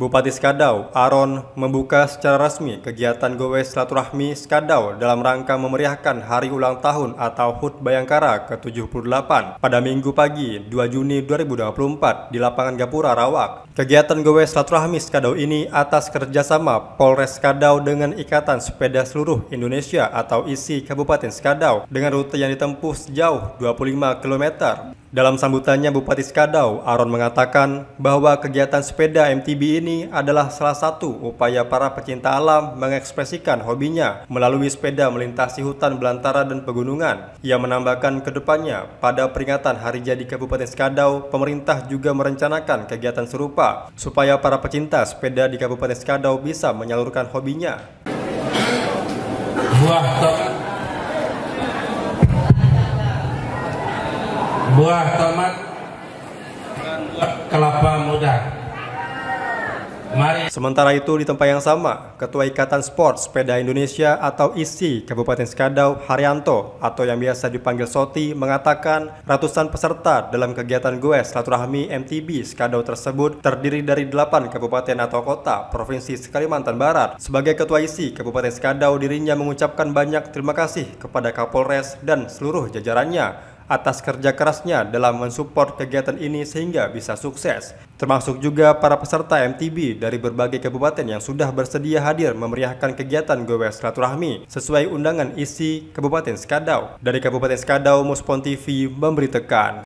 Bupati Skadau, Aron, membuka secara resmi kegiatan Gowes Silaturahmi Skadau dalam rangka memeriahkan hari ulang tahun atau HUT Bayangkara ke-78 pada Minggu pagi 2 Juni 2024 di lapangan Gapura, Rawak. Kegiatan Gowes Silaturahmi Skadau ini atas kerjasama Polres Skadau dengan Ikatan Sepeda Seluruh Indonesia atau ISI Kabupaten Skadau dengan rute yang ditempuh sejauh 25 km. Dalam sambutannya, Bupati Skadau, Aron mengatakan bahwa kegiatan sepeda MTB ini adalah salah satu upaya para pecinta alam mengekspresikan hobinya melalui sepeda melintasi hutan belantara dan pegunungan. Ia menambahkan ke depannya, pada peringatan Hari Jadi Kabupaten Skadau, pemerintah juga merencanakan kegiatan serupa supaya para pecinta sepeda di Kabupaten Skadau bisa menyalurkan hobinya. Buah buah tomat dan buah kelapa muda. Mari. Sementara itu di tempat yang sama, Ketua Ikatan Sport Sepeda Indonesia atau ISI Kabupaten Skadau Haryanto atau yang biasa dipanggil Soti mengatakan ratusan peserta dalam kegiatan goes Raturahmi MTB Skadau tersebut terdiri dari 8 kabupaten atau kota provinsi Kalimantan Barat. Sebagai Ketua ISI Kabupaten Skadau dirinya mengucapkan banyak terima kasih kepada Kapolres dan seluruh jajarannya atas kerja kerasnya dalam mensupport kegiatan ini sehingga bisa sukses. Termasuk juga para peserta MTB dari berbagai kabupaten yang sudah bersedia hadir memeriahkan kegiatan Gowes Silaturahmi sesuai undangan isi Kabupaten Skadau. Dari Kabupaten Skadau, Muspon TV memberitakan.